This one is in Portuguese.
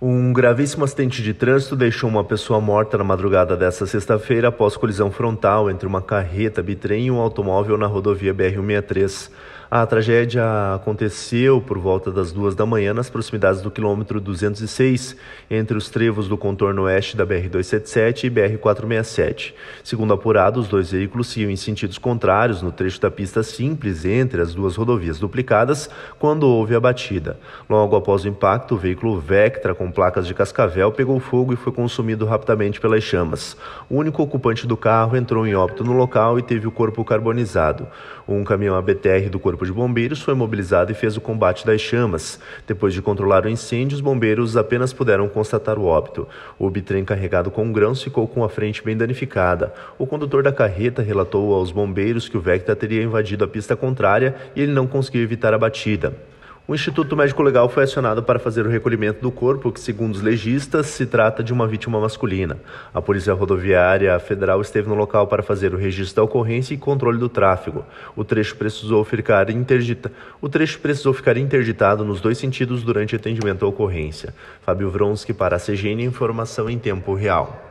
Um gravíssimo acidente de trânsito deixou uma pessoa morta na madrugada desta sexta-feira após colisão frontal entre uma carreta bitrem e um automóvel na rodovia BR-163. A tragédia aconteceu por volta das duas da manhã nas proximidades do quilômetro 206, entre os trevos do contorno oeste da BR-277 e BR-467. Segundo apurado, os dois veículos seguiam em sentidos contrários no trecho da pista simples entre as duas rodovias duplicadas quando houve a batida. Logo após o impacto, o veículo Vectra com com placas de cascavel pegou fogo e foi consumido rapidamente pelas chamas. O único ocupante do carro entrou em óbito no local e teve o corpo carbonizado. Um caminhão ABTR do Corpo de Bombeiros foi mobilizado e fez o combate das chamas. Depois de controlar o incêndio, os bombeiros apenas puderam constatar o óbito. O bitrem carregado com grãos ficou com a frente bem danificada. O condutor da carreta relatou aos bombeiros que o Vecta teria invadido a pista contrária e ele não conseguiu evitar a batida. O Instituto Médico Legal foi acionado para fazer o recolhimento do corpo, que, segundo os legistas, se trata de uma vítima masculina. A Polícia Rodoviária Federal esteve no local para fazer o registro da ocorrência e controle do tráfego. O trecho precisou ficar, interdita... o trecho precisou ficar interditado nos dois sentidos durante atendimento à ocorrência. Fábio Vronsky para a CGN Informação em Tempo Real.